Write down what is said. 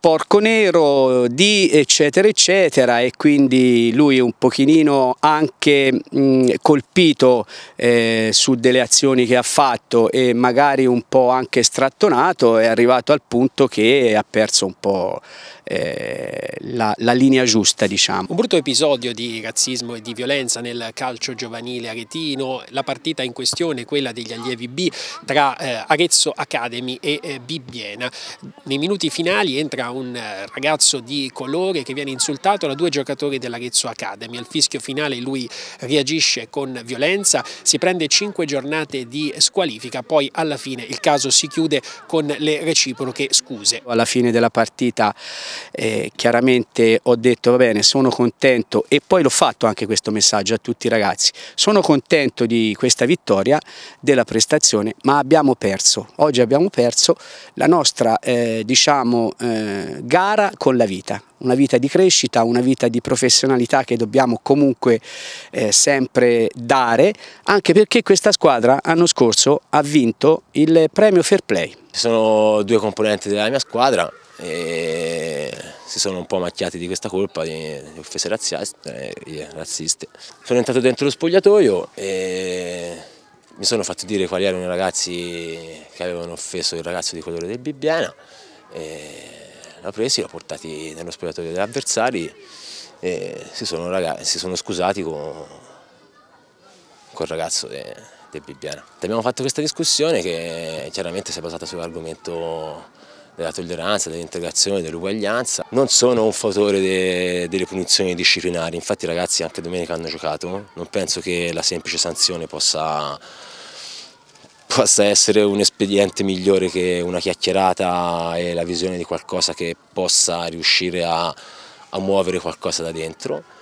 porco nero, di eccetera eccetera e quindi lui un pochino anche mh, colpito eh, su delle azioni che ha fatto e magari un po' anche strattonato è arrivato al punto che ha perso un po' eh, la, la, linea giusta. Diciamo. Un brutto episodio di razzismo e di violenza nel calcio giovanile aretino, la partita in questione, quella degli allievi B tra eh, Arezzo Academy e eh, Bibbiena. Nei minuti finali entra un eh, ragazzo di colore che viene insultato da due giocatori dell'Arezzo Academy. Al fischio finale lui reagisce con violenza, si prende cinque giornate di squalifica, poi alla fine il caso si chiude con le reciproche scuse. Alla fine della partita eh, chiaramente ho detto va bene sono contento e poi l'ho fatto anche questo messaggio a tutti i ragazzi, sono contento di questa vittoria, della prestazione ma abbiamo perso, oggi abbiamo perso la nostra eh, diciamo, eh, gara con la vita, una vita di crescita, una vita di professionalità che dobbiamo comunque eh, sempre dare, anche perché questa squadra l'anno scorso ha vinto il premio Fair Play. Sono due componenti della mia squadra, e si sono un po' macchiati di questa colpa di, di offese razziaste, eh, razziste. Sono entrato dentro lo spogliatoio e mi sono fatto dire quali erano i ragazzi che avevano offeso il ragazzo di colore del Bibbiana. L'ho presi, l'ho portati nello spogliatoio degli avversari e si sono, ragazzi, si sono scusati con, con il ragazzo de, del Bibbiana. Abbiamo fatto questa discussione che chiaramente si è basata sull'argomento della tolleranza, dell'integrazione, dell'uguaglianza. Non sono un fautore de, delle punizioni disciplinari, infatti i ragazzi anche domenica hanno giocato, non penso che la semplice sanzione possa, possa essere un espediente migliore che una chiacchierata e la visione di qualcosa che possa riuscire a, a muovere qualcosa da dentro.